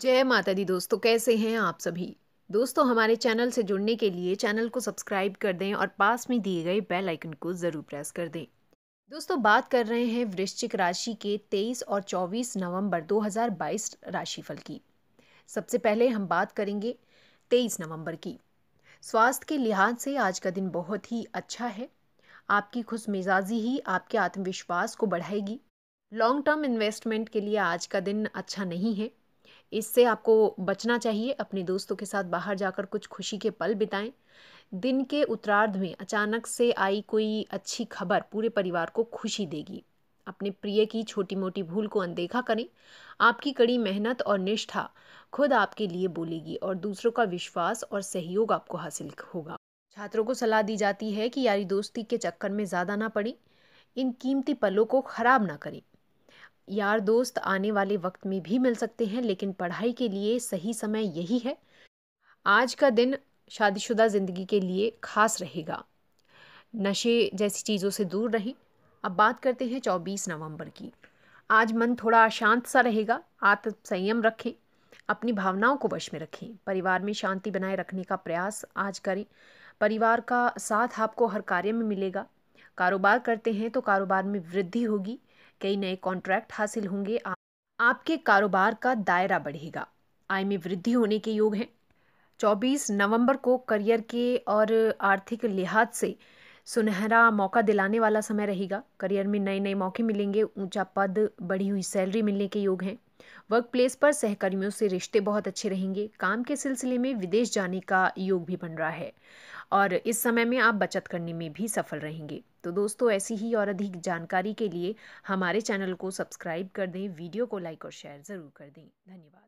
जय माता दी दोस्तों कैसे हैं आप सभी दोस्तों हमारे चैनल से जुड़ने के लिए चैनल को सब्सक्राइब कर दें और पास में दिए गए बेल आइकन को ज़रूर प्रेस कर दें दोस्तों बात कर रहे हैं वृश्चिक राशि के 23 और 24 नवंबर 2022 राशिफल की सबसे पहले हम बात करेंगे 23 नवंबर की स्वास्थ्य के लिहाज से आज का दिन बहुत ही अच्छा है आपकी खुश मिजाजी ही आपके आत्मविश्वास को बढ़ाएगी लॉन्ग टर्म इन्वेस्टमेंट के लिए आज का दिन अच्छा नहीं है इससे आपको बचना चाहिए अपने दोस्तों के साथ बाहर जाकर कुछ खुशी के पल बिताएं दिन के उत्तरार्ध में अचानक से आई कोई अच्छी खबर पूरे परिवार को खुशी देगी अपने प्रिय की छोटी मोटी भूल को अनदेखा करें आपकी कड़ी मेहनत और निष्ठा खुद आपके लिए बोलेगी और दूसरों का विश्वास और सहयोग आपको हासिल होगा छात्रों को सलाह दी जाती है कि यारी दोस्ती के चक्कर में ज़्यादा ना पड़ें इन कीमती पलों को ख़राब ना करें यार दोस्त आने वाले वक्त में भी मिल सकते हैं लेकिन पढ़ाई के लिए सही समय यही है आज का दिन शादीशुदा ज़िंदगी के लिए खास रहेगा नशे जैसी चीज़ों से दूर रहें अब बात करते हैं 24 नवंबर की आज मन थोड़ा अशांत सा रहेगा आत्म संयम रखें अपनी भावनाओं को वश में रखें परिवार में शांति बनाए रखने का प्रयास आज करें परिवार का साथ आपको हर कार्य में मिलेगा कारोबार करते हैं तो कारोबार में वृद्धि होगी कई नए कॉन्ट्रैक्ट हासिल होंगे आपके कारोबार का दायरा बढ़ेगा आय में वृद्धि होने के योग हैं 24 नवंबर को करियर के और आर्थिक लिहाज से सुनहरा मौका दिलाने वाला समय रहेगा करियर में नए नए मौके मिलेंगे ऊंचा पद बढ़ी हुई सैलरी मिलने के योग हैं वर्क प्लेस पर सहकर्मियों से रिश्ते बहुत अच्छे रहेंगे काम के सिलसिले में विदेश जाने का योग भी बन रहा है और इस समय में आप बचत करने में भी सफल रहेंगे तो दोस्तों ऐसी ही और अधिक जानकारी के लिए हमारे चैनल को सब्सक्राइब कर दें वीडियो को लाइक और शेयर ज़रूर कर दें धन्यवाद